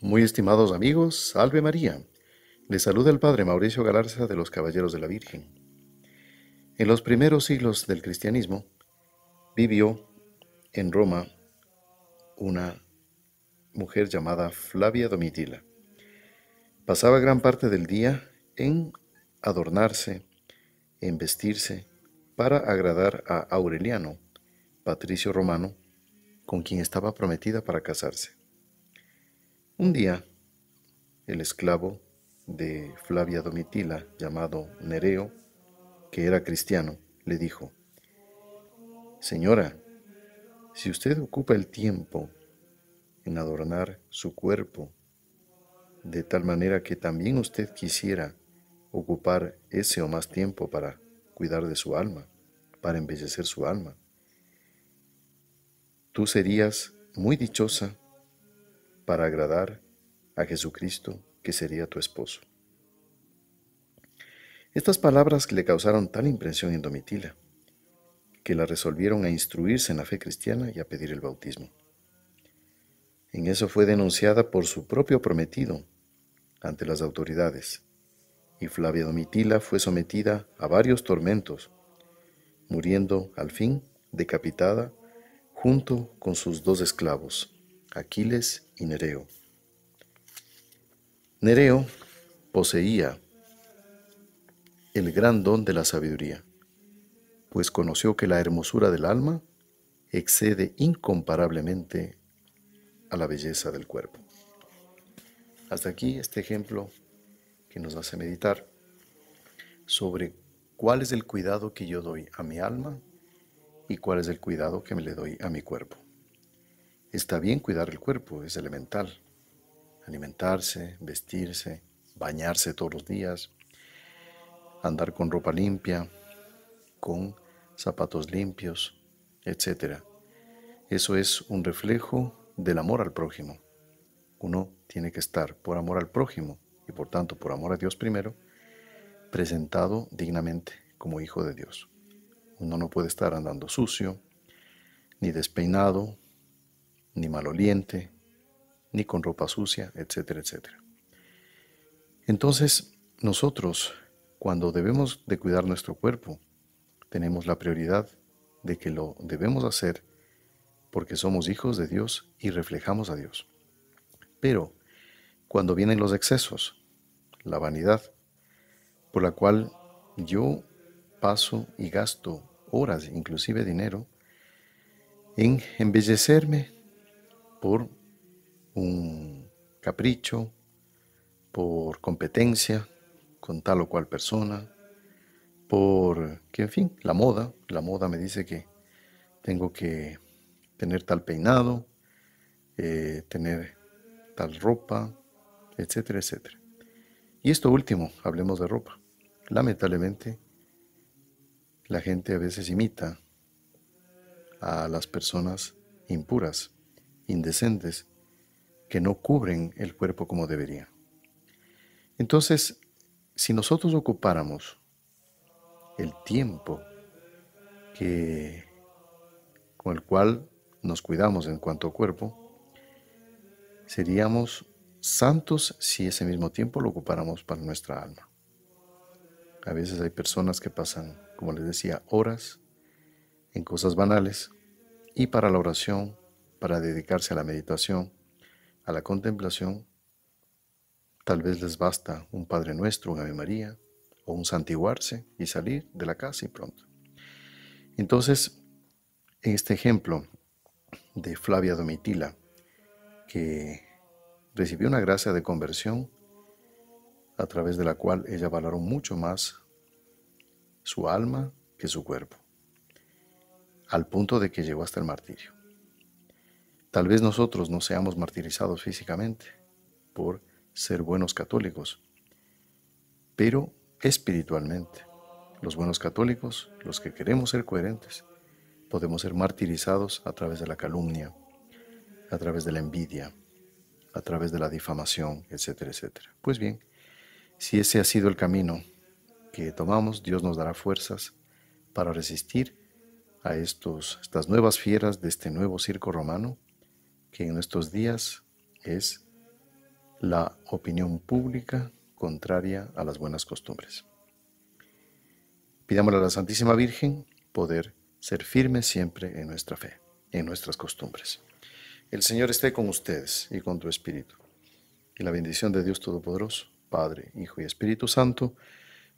Muy estimados amigos, salve María. Les saluda el Padre Mauricio Galarza de los Caballeros de la Virgen. En los primeros siglos del cristianismo vivió en Roma una mujer llamada Flavia Domitila. Pasaba gran parte del día en adornarse, en vestirse, para agradar a Aureliano, patricio romano, con quien estaba prometida para casarse. Un día, el esclavo de Flavia Domitila, llamado Nereo, que era cristiano, le dijo, Señora, si usted ocupa el tiempo en adornar su cuerpo de tal manera que también usted quisiera ocupar ese o más tiempo para cuidar de su alma, para embellecer su alma, tú serías muy dichosa para agradar a Jesucristo, que sería tu esposo. Estas palabras le causaron tal impresión en Domitila que la resolvieron a instruirse en la fe cristiana y a pedir el bautismo. En eso fue denunciada por su propio prometido ante las autoridades, y Flavia Domitila fue sometida a varios tormentos, muriendo al fin decapitada junto con sus dos esclavos, Aquiles Nereo. Nereo poseía el gran don de la sabiduría, pues conoció que la hermosura del alma excede incomparablemente a la belleza del cuerpo. Hasta aquí este ejemplo que nos hace meditar sobre cuál es el cuidado que yo doy a mi alma y cuál es el cuidado que me le doy a mi cuerpo. Está bien cuidar el cuerpo, es elemental. Alimentarse, vestirse, bañarse todos los días, andar con ropa limpia, con zapatos limpios, etc. Eso es un reflejo del amor al prójimo. Uno tiene que estar por amor al prójimo y por tanto por amor a Dios primero, presentado dignamente como hijo de Dios. Uno no puede estar andando sucio, ni despeinado, ni maloliente, ni con ropa sucia, etcétera, etcétera. Entonces, nosotros, cuando debemos de cuidar nuestro cuerpo, tenemos la prioridad de que lo debemos hacer porque somos hijos de Dios y reflejamos a Dios. Pero cuando vienen los excesos, la vanidad, por la cual yo paso y gasto horas, inclusive dinero, en embellecerme por un capricho, por competencia con tal o cual persona, por que, en fin, la moda. La moda me dice que tengo que tener tal peinado, eh, tener tal ropa, etcétera, etcétera. Y esto último, hablemos de ropa. Lamentablemente, la gente a veces imita a las personas impuras indecentes que no cubren el cuerpo como debería. Entonces, si nosotros ocupáramos el tiempo que, con el cual nos cuidamos en cuanto a cuerpo, seríamos santos si ese mismo tiempo lo ocupáramos para nuestra alma. A veces hay personas que pasan, como les decía, horas en cosas banales y para la oración para dedicarse a la meditación, a la contemplación, tal vez les basta un Padre Nuestro, un Ave María o un santiguarse y salir de la casa y pronto. Entonces, en este ejemplo de Flavia Domitila, que recibió una gracia de conversión a través de la cual ella valoró mucho más su alma que su cuerpo, al punto de que llegó hasta el martirio. Tal vez nosotros no seamos martirizados físicamente por ser buenos católicos, pero espiritualmente. Los buenos católicos, los que queremos ser coherentes, podemos ser martirizados a través de la calumnia, a través de la envidia, a través de la difamación, etcétera, etcétera. Pues bien, si ese ha sido el camino que tomamos, Dios nos dará fuerzas para resistir a estos, estas nuevas fieras de este nuevo circo romano que en estos días es la opinión pública contraria a las buenas costumbres. Pidámosle a la Santísima Virgen poder ser firme siempre en nuestra fe, en nuestras costumbres. El Señor esté con ustedes y con tu Espíritu. Y la bendición de Dios Todopoderoso, Padre, Hijo y Espíritu Santo,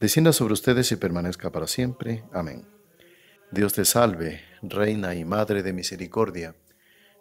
descienda sobre ustedes y permanezca para siempre. Amén. Dios te salve, Reina y Madre de Misericordia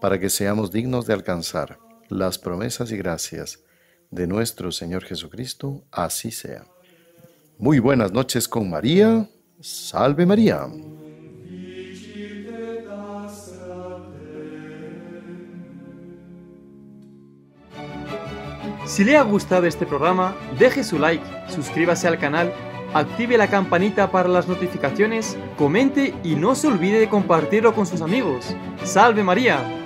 para que seamos dignos de alcanzar las promesas y gracias de nuestro Señor Jesucristo, así sea. Muy buenas noches con María. Salve María. Si le ha gustado este programa, deje su like, suscríbase al canal, active la campanita para las notificaciones, comente y no se olvide de compartirlo con sus amigos. ¡Salve María!